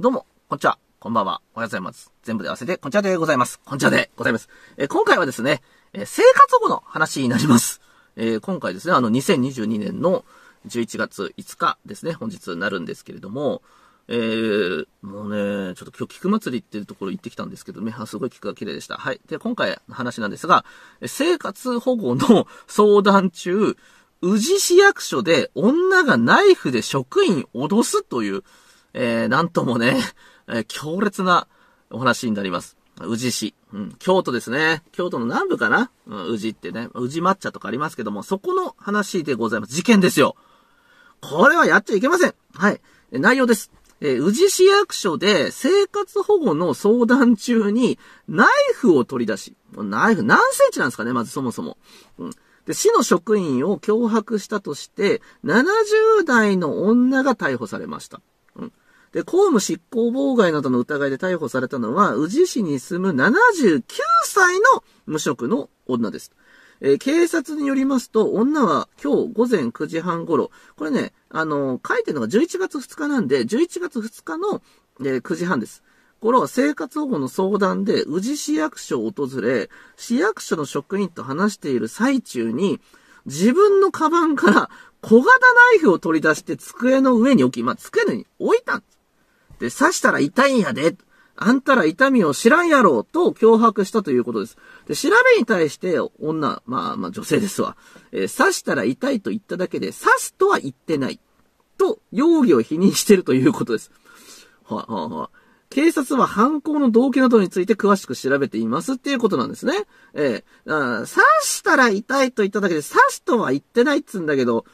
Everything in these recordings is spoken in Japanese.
どうも、こんにちは。こんばんは。おはようございます。全部で合わせて、こんにちはでございます。こんにちはでございます。えー、今回はですね、えー、生活保護の話になります。えー、今回ですね、あの、2022年の11月5日ですね、本日になるんですけれども、えー、もうね、ちょっと今日菊祭りっていうところ行ってきたんですけどね、すごい菊が綺麗でした。はい。で、今回の話なんですが、生活保護の相談中、宇治市役所で女がナイフで職員脅すという、えー、なんともね、えー、強烈なお話になります。宇治市。うん、京都ですね。京都の南部かな、うん、宇治ってね。宇治抹茶とかありますけども、そこの話でございます。事件ですよ。これはやっちゃいけません。はい。内容です。えー、宇治市役所で生活保護の相談中にナイフを取り出し、ナイフ何センチなんですかね、まずそもそも。うん、で市の職員を脅迫したとして、70代の女が逮捕されました。で、公務執行妨害などの疑いで逮捕されたのは、宇治市に住む79歳の無職の女です。えー、警察によりますと、女は今日午前9時半頃、これね、あのー、書いてるのが11月2日なんで、11月2日の、えー、9時半です。こは生活保護の相談で宇治市役所を訪れ、市役所の職員と話している最中に、自分のカバンから小型ナイフを取り出して机の上に置き、まあ、机の上に置いたんです。で、刺したら痛いんやで。あんたら痛みを知らんやろと脅迫したということです。で、調べに対して女、まあまあ女性ですわ。えー、刺したら痛いと言っただけで、刺すとは言ってない。と、容疑を否認してるということです。はあ、ははあ、警察は犯行の動機などについて詳しく調べていますっていうことなんですね。えー、刺したら痛いと言っただけで、刺すとは言ってないっつうんだけど、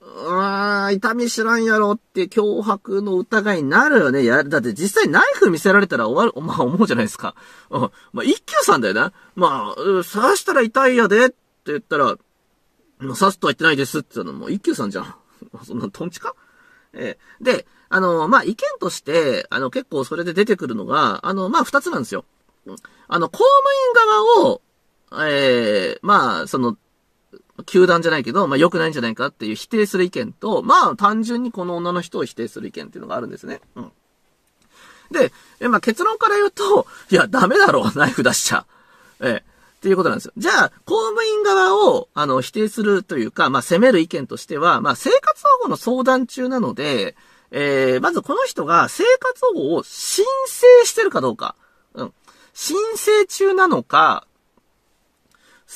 うん、痛み知らんやろって脅迫の疑いになるよね。や、だって実際ナイフ見せられたら終わる、まあ思うじゃないですか。うん。まあ一休さんだよな。まあ、刺したら痛いやでって言ったら、もう刺すとは言ってないですって言ったのもう一休さんじゃん。そんなトンチかええ。で、あの、まあ、意見として、あの、結構それで出てくるのが、あの、まあ、二つなんですよ。あの、公務員側を、ええー、まあ、その、球団じゃないけど、まあ、良くないんじゃないかっていう否定する意見と、まあ、単純にこの女の人を否定する意見っていうのがあるんですね。うん。で、え、まあ、結論から言うと、いや、ダメだろう、ナイフ出しちゃ。ええ、っていうことなんですよ。じゃあ、公務員側を、あの、否定するというか、まあ、責める意見としては、まあ、生活保護の相談中なので、えー、まずこの人が生活保護を申請してるかどうか。うん。申請中なのか、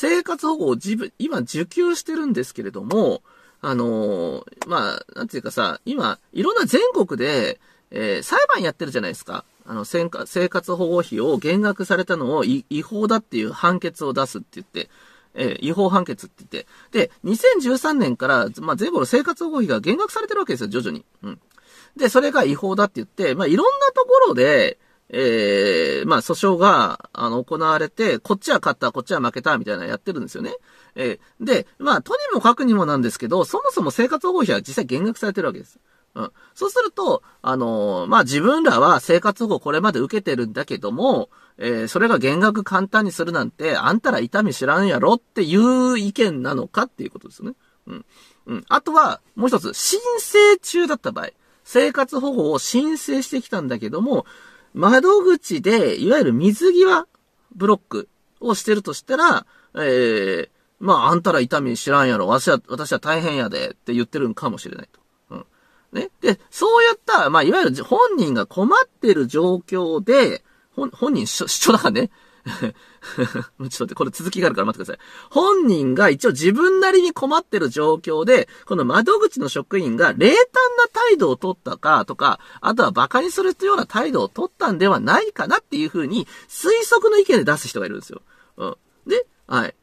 生活保護を自分、今受給してるんですけれども、あのー、まあ、なんていうかさ、今、いろんな全国で、えー、裁判やってるじゃないですか。あの、生活保護費を減額されたのを違法だっていう判決を出すって言って、えー、違法判決って言って。で、2013年から、まあ、全国の生活保護費が減額されてるわけですよ、徐々に。うん。で、それが違法だって言って、まあ、いろんなところで、えー、まあ、訴訟が、あの、行われて、こっちは勝った、こっちは負けた、みたいなやってるんですよね。えー、で、まあ、とにもかくにもなんですけど、そもそも生活保護費は実際減額されてるわけです。うん。そうすると、あのー、まあ、自分らは生活保護これまで受けてるんだけども、えー、それが減額簡単にするなんて、あんたら痛み知らんやろっていう意見なのかっていうことですよね。うん。うん。あとは、もう一つ、申請中だった場合。生活保護を申請してきたんだけども、窓口で、いわゆる水際ブロックをしてるとしたら、えー、まあ、あんたら痛み知らんやろ、私は、私は大変やで、って言ってるんかもしれないと。うん。ね。で、そういった、まあ、いわゆる本人が困ってる状況で、本人主張だからね、ちょっと待って、これ続きがあるから待ってください。本人が一応自分なりに困ってる状況で、この窓口の職員が冷淡な態度を取ったかとか、あとは馬鹿にするような態度を取ったんではないかなっていう風に推測の意見で出す人がいるんですよ。うん。で、はい。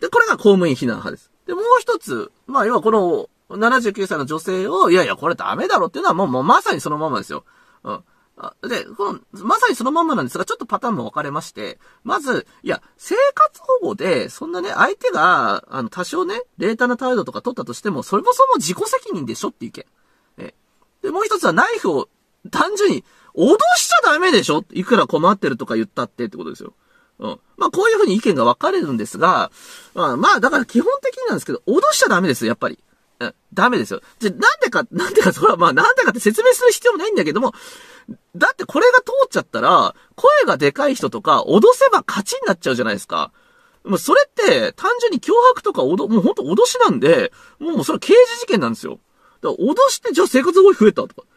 で、これが公務員避難派です。で、もう一つ、まあ、要はこの79歳の女性を、いやいや、これダメだろっていうのはもう、もうまさにそのままですよ。うん。で、この、まさにそのまんまなんですが、ちょっとパターンも分かれまして、まず、いや、生活保護で、そんなね、相手が、あの、多少ね、冷淡な態度とか取ったとしても、それもそも自己責任でしょっていう意見。え。で、もう一つはナイフを、単純に、脅しちゃダメでしょいくら困ってるとか言ったってってことですよ。うん。まあ、こういうふうに意見が分かれるんですが、まあ、まあ、だから基本的になんですけど、脅しちゃダメですよ、やっぱり。うん、ダメですよ。じゃ、なんでか、なんでか、それはまあ、なんでかって説明する必要もないんだけども、だってこれが通っちゃったら、声がでかい人とか、脅せば勝ちになっちゃうじゃないですか。もうそれって、単純に脅迫とかおど、もうほんと脅しなんで、もうそれ刑事事件なんですよ。だから脅して、じゃあ生活保護費増えたとか。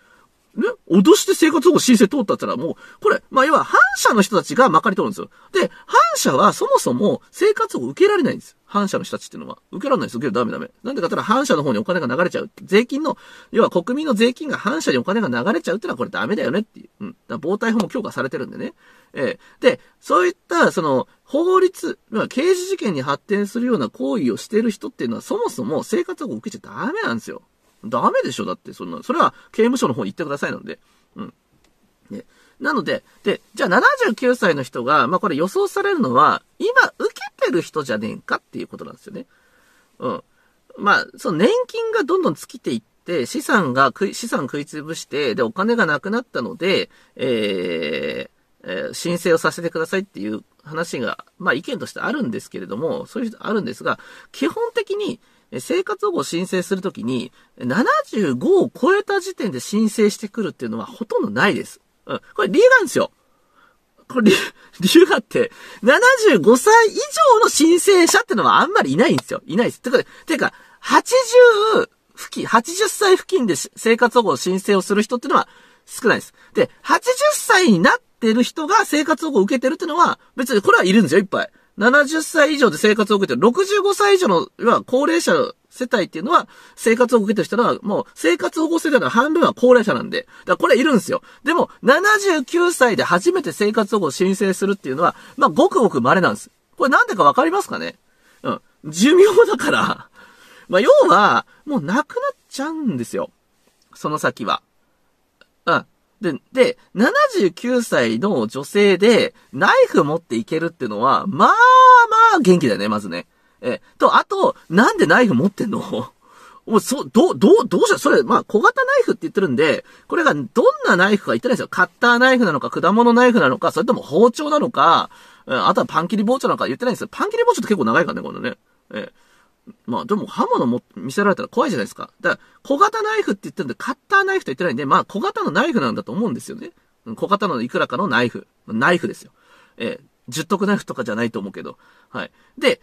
ね、脅して生活保護申請通ったったらもう、これ、まあ、要は反社の人たちがまかり通るんですよ。で、反社はそもそも生活保護受けられないんです。反社の人たちっていうのは。受けられないです。受けるダメダメ。なんでかって言ったら反社の方にお金が流れちゃう。税金の、要は国民の税金が反社にお金が流れちゃうっていうのはこれダメだよねっていう。うん。だから防対法も強化されてるんでね。ええー、で、そういった、その、法律、刑事事件に発展するような行為をしてる人っていうのはそもそも生活保護受けちゃダメなんですよ。ダメでしょだって、そんな、それは刑務所の方に行ってくださいなんで。うん。ね。なので、で、じゃあ79歳の人が、まあ、これ予想されるのは、今受けてる人じゃねえかっていうことなんですよね。うん。まあ、その年金がどんどん尽きていって、資産が資産食いつぶして、で、お金がなくなったので、えー、えー、申請をさせてくださいっていう話が、まあ意見としてあるんですけれども、そういう人あるんですが、基本的に、生活保護を申請するときに、75を超えた時点で申請してくるっていうのはほとんどないです。うん。これ理由なんですよ。これ理 由、があって、75歳以上の申請者ってのはあんまりいないんですよ。いないです。てか、てか、80付近、80歳付近で生活保護を申請をする人ってのは少ないです。で、80歳になってる人が生活保護を受けてるってのは、別にこれはいるんですよ、いっぱい。70歳以上で生活を受けてる、65歳以上の、は高齢者世帯っていうのは、生活を受けてる人は、もう、生活保護世帯の半分は高齢者なんで、だからこれいるんですよ。でも、79歳で初めて生活保護を申請するっていうのは、まあ、ごくごく稀なんです。これなんでかわかりますかねうん。寿命だから まあ、要は、もうなくなっちゃうんですよ。その先は。うん。で、で、79歳の女性で、ナイフ持っていけるっていうのは、まあまあ元気だよね、まずね。え、と、あと、なんでナイフ持ってんのもう、そう、どう、どう、どうしう。それ、まあ、小型ナイフって言ってるんで、これがどんなナイフか言ってないですよ。カッターナイフなのか、果物ナイフなのか、それとも包丁なのか、うん、あとはパン切り包丁なんか言ってないんですよ。パン切り包丁って結構長いからね、このね。え。まあでも刃物も見せられたら怖いじゃないですか。だから小型ナイフって言ってるんで、カッターナイフと言ってないんで、まあ小型のナイフなんだと思うんですよね。小型のいくらかのナイフ。ナイフですよ。えー、十徳ナイフとかじゃないと思うけど。はい。で、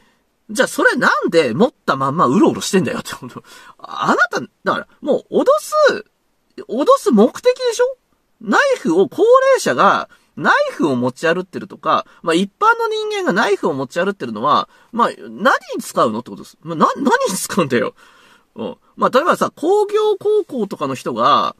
じゃあそれなんで持ったまんまうろうろしてんだよってこと。あなた、だからもう脅す、脅す目的でしょナイフを高齢者が、ナイフを持ち歩ってるとか、まあ、一般の人間がナイフを持ち歩ってるのは、まあ、何に使うのってことです。まあ、な、何に使うんだよ。うん。まあ、例えばさ、工業高校とかの人が、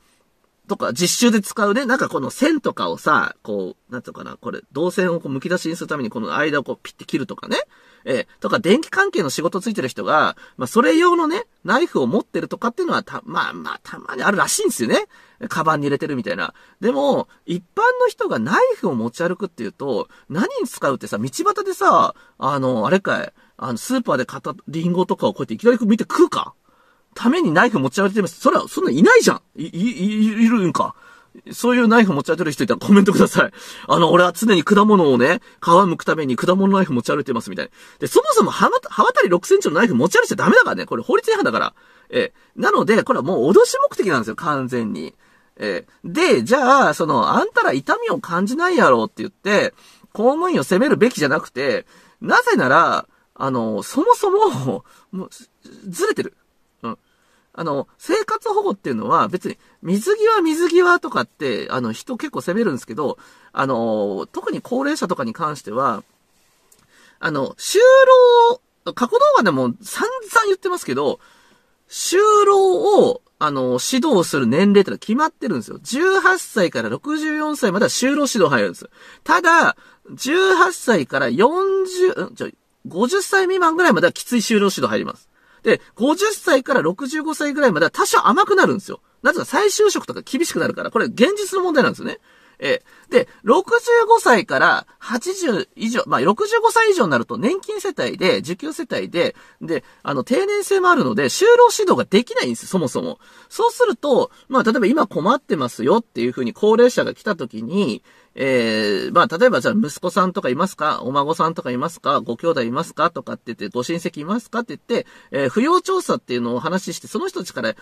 とか、実習で使うね、なんかこの線とかをさ、こう、なんていうかな、これ、銅線をこう剥き出しにするためにこの間をこうピッて切るとかね。えー、とか、電気関係の仕事ついてる人が、まあ、それ用のね、ナイフを持ってるとかっていうのは、た、まあまあ、たまにあるらしいんですよね。カバンに入れてるみたいな。でも、一般の人がナイフを持ち歩くっていうと、何に使うってさ、道端でさ、あの、あれかい、あの、スーパーで買ったリンゴとかをこうやっていきなり見て食うかためにナイフ持ち歩いてます。それは、そんないないじゃんい、い、いるんか。そういうナイフ持ち歩いてる人いたらコメントください。あの、俺は常に果物をね、皮むくために果物ナイフ持ち歩いてますみたいな。で、そもそも刃渡り6センチのナイフ持ち歩いちゃダメだからね。これ法律違反だから。え、なので、これはもう脅し目的なんですよ、完全に。えー、で、じゃあ、その、あんたら痛みを感じないやろって言って、公務員を責めるべきじゃなくて、なぜなら、あの、そもそも、もう、ずれてる。うん。あの、生活保護っていうのは別に、水際水際とかって、あの、人結構責めるんですけど、あの、特に高齢者とかに関しては、あの、就労、過去動画でも散々言ってますけど、就労を、あの、指導する年齢ってのは決まってるんですよ。18歳から64歳までは就労指導入るんですよ。ただ、18歳から40、ちょ、50歳未満ぐらいまではきつい就労指導入ります。で、50歳から65歳ぐらいまでは多少甘くなるんですよ。なぜか再就職とか厳しくなるから、これ現実の問題なんですよね。えで、65歳から80以上、まあ、65歳以上になると年金世帯で、受給世帯で、で、あの、定年制もあるので、就労指導ができないんですそもそも。そうすると、まあ、例えば今困ってますよっていうふうに高齢者が来た時に、ええー、まあ、例えばじゃあ息子さんとかいますかお孫さんとかいますかご兄弟いますかとかって言って、ご親戚いますかって言って、えー、扶養調査っていうのをお話して、その人たちから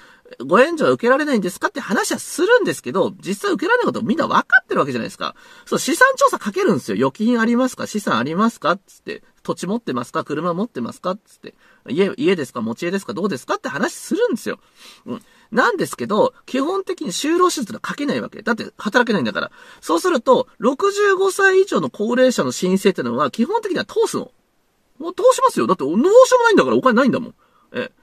ご援助は受けられないんですかって話はするんですけど、実際受けられないことみんな分かってるわけじゃないですか。。そう、資産調査かけるんですよ。預金ありますか資産ありますかつって。土地持ってますか車持ってますかつって。家、家ですか持ち家ですかどうですかって話するんですよ。うん。なんですけど、基本的に就労手術は書けないわけ。だって働けないんだから。そうすると、65歳以上の高齢者の申請ってのは、基本的には通すの。もう通しますよ。だって、どうしようもないんだからお金ないんだもん。ええ。だか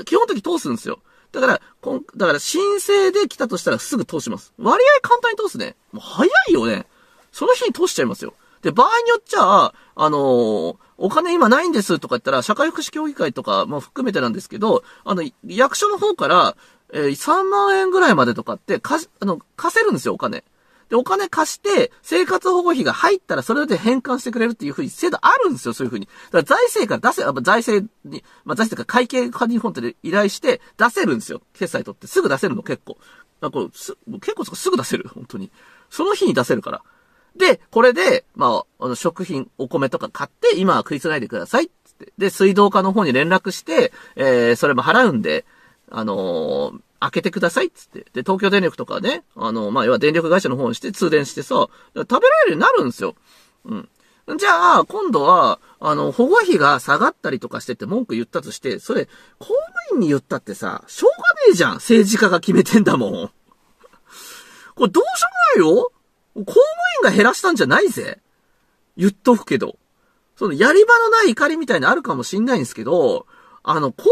ら基本的に通すんですよ。だから、こん、だから申請できたとしたらすぐ通します。割合簡単に通すね。もう早いよね。その日に通しちゃいますよ。で、場合によっちゃ、あのー、お金今ないんですとか言ったら、社会福祉協議会とかも含めてなんですけど、あの、役所の方から、えー、3万円ぐらいまでとかって、か、あの、貸せるんですよ、お金。で、お金貸して、生活保護費が入ったらそれで返還してくれるっていうふうに制度あるんですよ、そういうふうに。だから財政から出せ、財政に、まあ、財政とか会計管理本ォで依頼して出せるんですよ。決済取って。すぐ出せるの、結構。なんかす、結構すぐ出せる、本当に。その日に出せるから。で、これで、まあ、あの食品、お米とか買って、今は食いつないでくださいっつって。で、水道課の方に連絡して、えー、それも払うんで、あのー開けてくださいっつって。で、東京電力とかね、あの、まあ、要は電力会社の方にして通電してさ、食べられるようになるんですよ。うん。じゃあ、今度は、あの、保護費が下がったりとかしてて文句言ったとして、それ、公務員に言ったってさ、しょうがねえじゃん。政治家が決めてんだもん。これどうしようもないよ公務員が減らしたんじゃないぜ。言っとくけど。その、やり場のない怒りみたいなのあるかもしんないんですけど、あの、公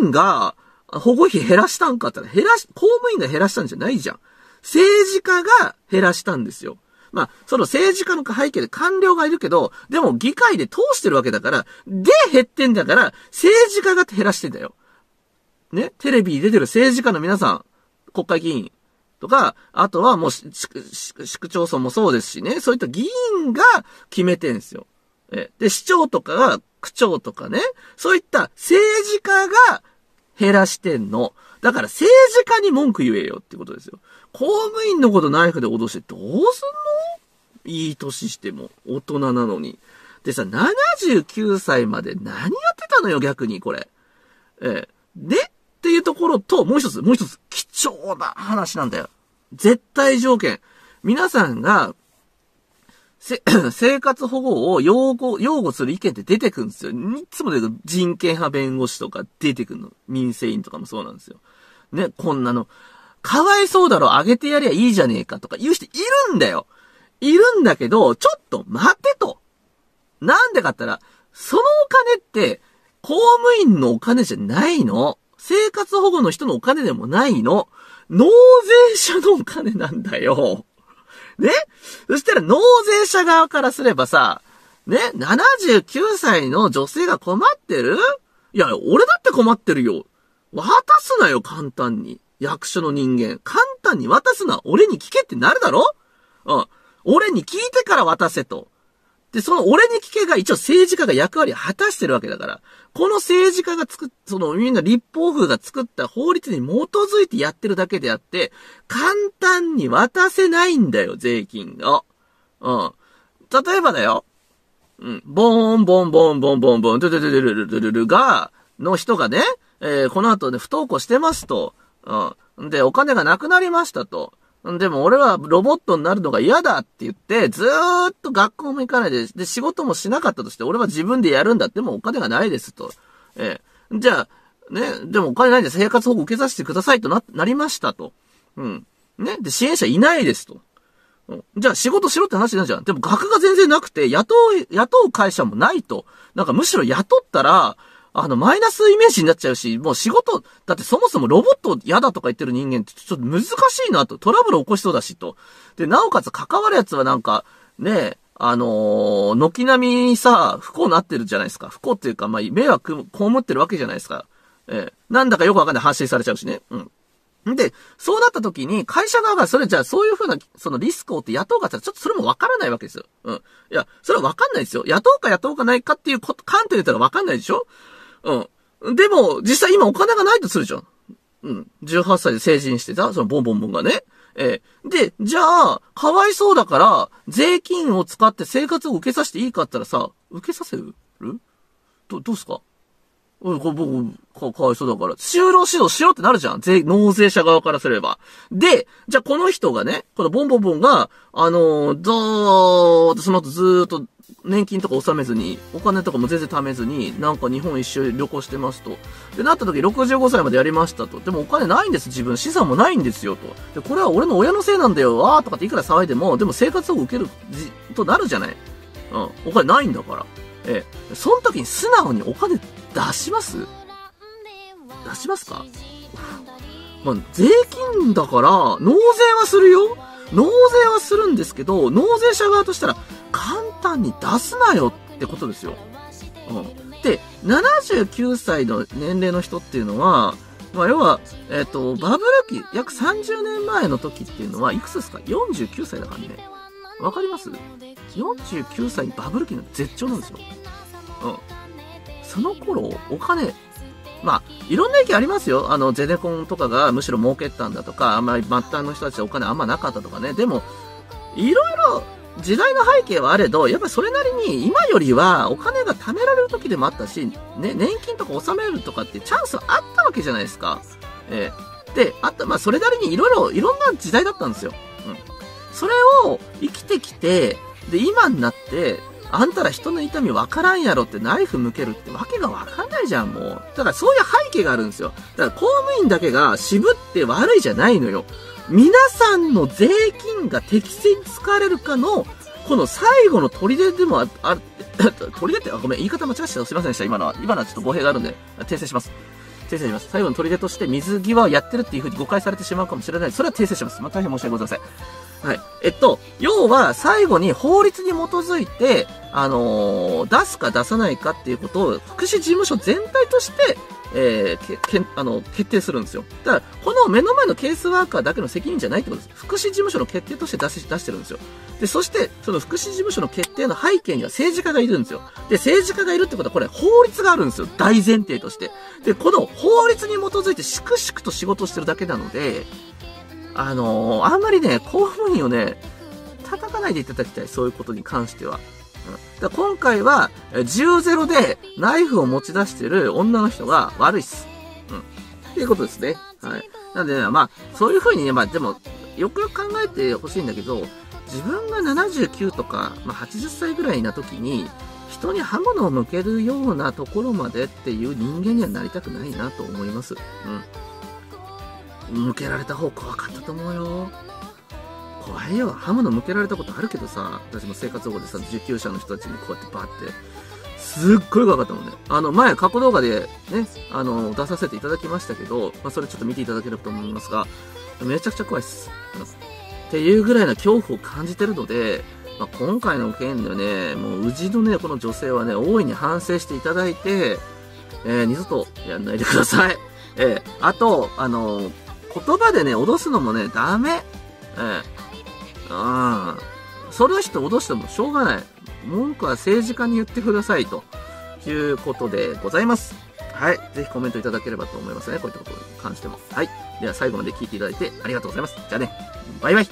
務員が、保護費減らしたんかって減らし、公務員が減らしたんじゃないじゃん。政治家が減らしたんですよ。まあ、その政治家の背景で官僚がいるけど、でも議会で通してるわけだから、で減ってんだから、政治家が減らしてんだよ。ね、テレビに出てる政治家の皆さん、国会議員とか、あとはもう市区町村もそうですしね、そういった議員が決めてんですよ。で、市長とかが区長とかね、そういった政治家が減らしてんの。だから政治家に文句言えよってことですよ。公務員のことナイフで脅してどうすんのいい年しても。大人なのに。でさ、79歳まで何やってたのよ、逆にこれ。ええ。で、っていうところと、もう一つ、もう一つ、貴重な話なんだよ。絶対条件。皆さんがせ、生活保護を擁護、擁護する意見って出てくるんですよ。いつも出てくる。人権派弁護士とか出てくるの。民生委員とかもそうなんですよ。ね、こんなの。かわいそうだろ、あげてやりゃいいじゃねえかとか言う人いるんだよ。いるんだけど、ちょっと待てと。なんでかったら、そのお金って、公務員のお金じゃないの。生活保護の人のお金でもないの。納税者のお金なんだよ。ねそしたら納税者側からすればさ、ね ?79 歳の女性が困ってるいや、俺だって困ってるよ。渡すなよ、簡単に。役所の人間。簡単に渡すな。俺に聞けってなるだろうん。俺に聞いてから渡せと。で、その俺に聞けが一応政治家が役割を果たしてるわけだから、この政治家が作っ、そのみんな立法府が作った法律に基づいてやってるだけであって、簡単に渡せないんだよ、税金を。うん。例えばだよ。うん。ボーン、ボーン、ボーン、ボーン、ボーン、ボン、ドゥドゥドゥドゥドゥドゥドゥが、の人がね、えー、この後ね、不登校してますと。うん。で、お金がなくなりましたと。でも俺はロボットになるのが嫌だって言って、ずーっと学校も行かないで、で、仕事もしなかったとして、俺は自分でやるんだって、もうお金がないですと。ええ。じゃあ、ね、でもお金ないんで生活保護受けさせてくださいとな、なりましたと。うん。ね、で、支援者いないですと。うん、じゃあ仕事しろって話なんじゃん。でも額が全然なくて、雇う、雇う会社もないと。なんかむしろ雇ったら、あの、マイナスイメージになっちゃうし、もう仕事、だってそもそもロボット嫌だとか言ってる人間ってちょっと難しいなと、トラブル起こしそうだしと。で、なおかつ関わるやつはなんか、ねあのー、軒並みにさ、不幸なってるじゃないですか。不幸っていうか、まあ、迷惑こむってるわけじゃないですか。ええなんだかよくわかんない発信されちゃうしね。うん。で、そうなった時に、会社側がそれじゃあそういうふうな、そのリスクをって雇うかってちょっとそれもわからないわけですよ。うん。いや、それはわかんないですよ。雇うか雇うかないかっていうこと、観点で言ったらわかんないでしょうん。でも、実際今お金がないとするじゃん。うん。18歳で成人してた、そのボンボンボンがね。えー、で、じゃあ、かわいそうだから、税金を使って生活を受けさせていいかったらさ、受けさせるど、どうすかうん、こ僕、か、かわいそうだから。就労指導しろってなるじゃん。税、納税者側からすれば。で、じゃあこの人がね、このボンボンボンが、あのー、ずーっと、その後ずーっと年金とか納めずに、お金とかも全然貯めずに、なんか日本一周旅行してますと。で、なった時65歳までやりましたと。でもお金ないんです、自分。資産もないんですよと。で、これは俺の親のせいなんだよ、わーとかっていくら騒いでも、でも生活を受ける、となるじゃない。うん、お金ないんだから。ええ、その時に素直にお金出します出しますか まあ、税金だから、納税はするよ納税はするんですけど、納税者側としたら、簡単に出すなよってことですよ。うん。で、79歳の年齢の人っていうのは、まあ、要は、えっ、ー、と、バブル期、約30年前の時っていうのは、いくつですか ?49 歳だからね。わかります ?49 歳にバブル期の絶頂なんですよ。うん。その頃、お金まあ、いろんな意見ありますよ。あの、ゼネコンとかがむしろ儲けたんだとか、あんまり末端の人たちお金あんまなかったとかね。でも、いろいろ時代の背景はあれど、やっぱそれなりに今よりはお金が貯められる時でもあったし、ね、年金とか納めるとかってチャンスあったわけじゃないですか。えー、で、あった、まあそれなりにいろいろ、いろんな時代だったんですよ。うん。それを生きてきて、で、今になって、あんたら人の痛みわからんやろってナイフ向けるってわけが分かんないじゃん、もう。だからそういう背景があるんですよ。だから公務員だけが渋って悪いじゃないのよ。皆さんの税金が適正に使われるかの、この最後の砦でもあ、る、り 出って、あ、ごめん、言い方間違えちゃった。すいませんでした。今のは、今のはちょっと語弊があるんで、訂正します。訂正します。最後の取り出として水際をやってるっていうふうに誤解されてしまうかもしれない。それは訂正します。まあ、大変申し訳ございません。はい。えっと、要は最後に法律に基づいて、あのー、出すか出さないかっていうことを福祉事務所全体としてえー、けけあの決定するんですよ。だから、この目の前のケースワーカーだけの責任じゃないってことです。福祉事務所の決定として出し出してるんですよ。で、そして、その福祉事務所の決定の背景には政治家がいるんですよ。で、政治家がいるってことは、これ法律があるんですよ。大前提として。で、この法律に基づいてしくしくと仕事してるだけなので、あのー、あんまりね、公務員をね、叩かないでいただきたい。そういうことに関しては。だ今回は、10-0でナイフを持ち出してる女の人が悪いっす。うん。っていうことですね。はい。なんで、ね、まあ、そういう風にね、まあ、でも、よくよく考えてほしいんだけど、自分が79とか、まあ、80歳ぐらいな時に、人に刃物を向けるようなところまでっていう人間にはなりたくないなと思います。うん。向けられた方怖かったと思うよ。怖いよ刃物向けられたことあるけどさ私も生活保護でさ受給者の人たちにこうやってバーってすっごい怖かったもんねあの前過去動画でねあの出させていただきましたけど、まあ、それちょっと見ていただければと思いますがめちゃくちゃ怖いっすっていうぐらいの恐怖を感じてるので、まあ、今回の件でねもううちのねこの女性はね大いに反省していただいて、えー、二度とやんないでくださいえー、あとあのー、言葉でね脅すのもねダメえーうん。それをして脅してもしょうがない。文句は政治家に言ってくださいということでございます。はい。ぜひコメントいただければと思いますね。こういったことに関しても。はい。では最後まで聞いていただいてありがとうございます。じゃあね。バイバイ。